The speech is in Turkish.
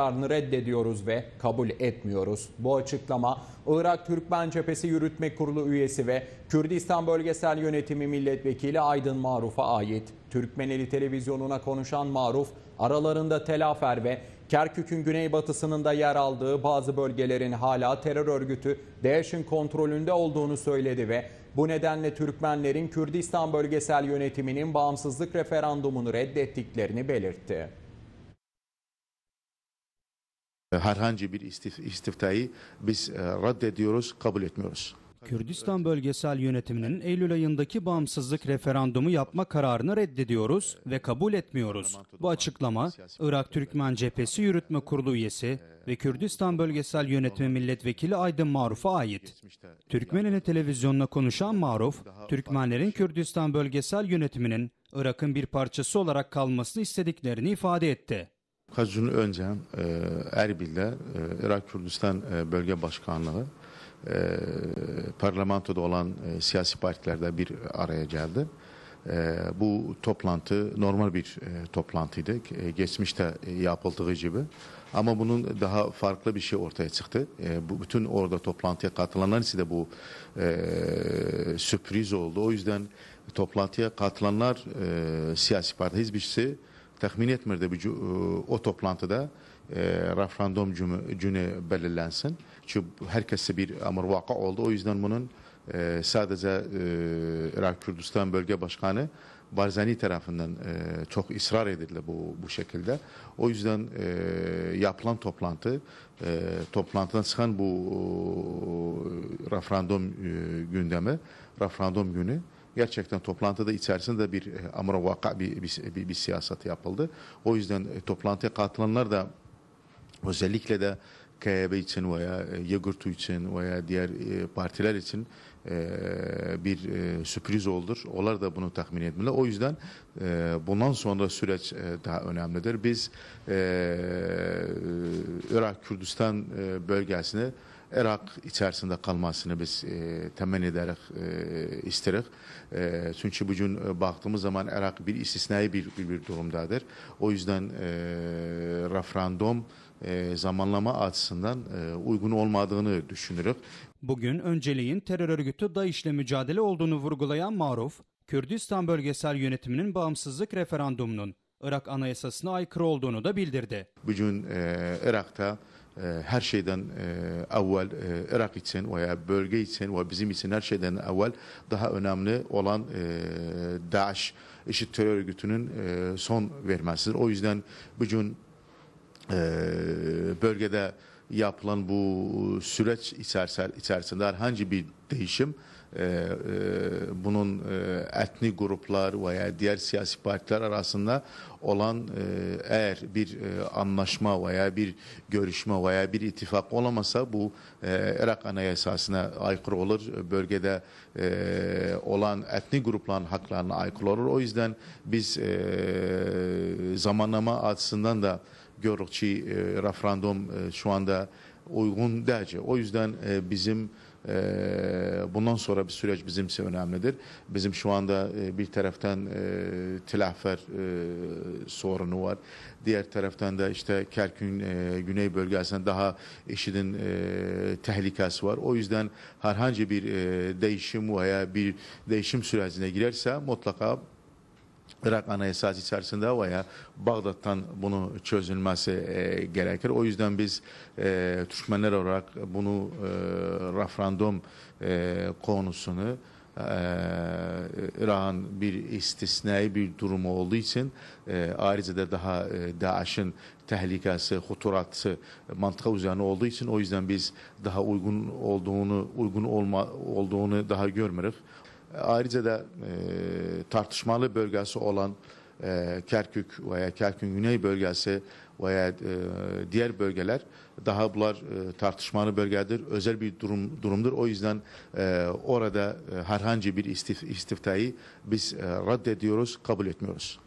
kararını reddediyoruz ve kabul etmiyoruz. Bu açıklama Irak Türkmen Cephesi Yürütme Kurulu üyesi ve Kürdistan Bölgesel Yönetimi Milletvekili Aydın Maruf'a ait. Türkmeneli televizyonuna konuşan Maruf, aralarında Telafer ve Kerkük'ün güneybatısının da yer aldığı bazı bölgelerin hala terör örgütü DAEŞ'in kontrolünde olduğunu söyledi ve bu nedenle Türkmenlerin Kürdistan Bölgesel Yönetimi'nin bağımsızlık referandumunu reddettiklerini belirtti herhangi bir istiftayı biz e, reddediyoruz, kabul etmiyoruz. Kürdistan Bölgesel Yönetimi'nin Eylül ayındaki bağımsızlık referandumu yapma kararını reddediyoruz ve kabul etmiyoruz. Bu açıklama Irak Türkmen Cephesi Yürütme Kurulu üyesi ve Kürdistan Bölgesel Yönetimi Milletvekili Aydın Maruf'a ait. Türkmeneli televizyonuna konuşan Maruf, Türkmenlerin Kürdistan Bölgesel Yönetimi'nin Irak'ın bir parçası olarak kalmasını istediklerini ifade etti. Kazun önce e, Erbil'de e, Irak Kürdistan e, Bölge Başkanlığı parlamentoda olan siyasi partilerde bir araya geldi. Bu toplantı normal bir toplantıydı. Geçmişte yapıldığı gibi. Ama bunun daha farklı bir şey ortaya çıktı. E, bu bütün orada toplantıya katılanlar ise de bu e, sürpriz oldu. O yüzden toplantıya katılanlar e, siyasi parti hiçbirisi təxmin etmirdi bu e, o toplantıda e, referandum günü belirlensin. Çünkü hər kəsə bir əmr vaqa oldu. O yüzden bunun e, sadece e, Irak Kürdistan Bölge Başkanı Barzani tarafından e, çok ısrar edildi bu bu şekilde. O yüzden e, yapılan toplantı, e, toplantıdan çıkan bu e, referandum e, gündemi, referandum günü gerçekten toplantıda içerisinde bir e, amra vaka bir, bir, bir, bir siyaset yapıldı. O yüzden e, toplantıya katılanlar da özellikle de KYB için veya e, Yegurtu için veya diğer e, partiler için bir sürpriz olur. Onlar da bunu tahmin etmeliler. O yüzden bundan sonra süreç daha önemlidir. Biz Irak Kürdistan bölgesini Irak içerisinde kalmasını biz e, temenni ederek e, isterik. E, çünkü bugün e, baktığımız zaman Irak bir istisnai bir, bir, bir durumdadır. O yüzden e, referandum e, zamanlama açısından e, uygun olmadığını düşünürük. Bugün önceliğin terör örgütü ile mücadele olduğunu vurgulayan Maruf, Kürdistan Bölgesel Yönetimi'nin bağımsızlık referandumunun Irak Anayasası'na aykırı olduğunu da bildirdi. Bugün e, Irak'ta ee, her şeyden e, evvel e, Irak için veya bölge için ve bizim için her şeyden evvel daha önemli olan e, DAEŞ, IŞİD terör örgütünün son vermesidir. O yüzden bugün bölgede yapılan bu e, süreç içerisinde herhangi bir değişim e, e, bunun e, etnik gruplar veya diğer siyasi partiler arasında olan eğer bir anlaşma veya bir görüşme veya bir ittifak olamasa bu Irak Anayasası'na aykırı olur. Bölgede olan etnik grupların haklarına aykırı olur. O yüzden biz zamanlama açısından da görürük ki e, referandum e, şu anda uygun derece. O yüzden e, bizim e, bundan sonra bir süreç bizim için önemlidir. Bizim şu anda e, bir taraftan e, Tilafer e, sorunu var. Diğer taraftan da işte Kerkün e, Güney bölgesinde daha IŞİD'in e, tehlikesi var. O yüzden herhangi bir e, değişim veya bir değişim sürecine girerse mutlaka Irak Anayasası içerisinde var ya Bağdat'tan bunu çözülmesi e, gerekir. O yüzden biz e, Türkmenler olarak bunu e, referandum e, konusunu e, İran bir istisnai bir durumu olduğu için e, ayrıca da daha e, DAEŞ'in tehlikesi, huturatı mantıka üzerine olduğu için o yüzden biz daha uygun olduğunu uygun olma olduğunu daha görmürük. Ayrıca da e, tartışmalı bölgesi olan e, Kerkük veya Kerkük'ün güney bölgesi veya e, diğer bölgeler daha bunlar e, tartışmalı bölgedir. Özel bir durum durumdur. O yüzden e, orada e, herhangi bir istif, istiftayı biz e, reddediyoruz, kabul etmiyoruz.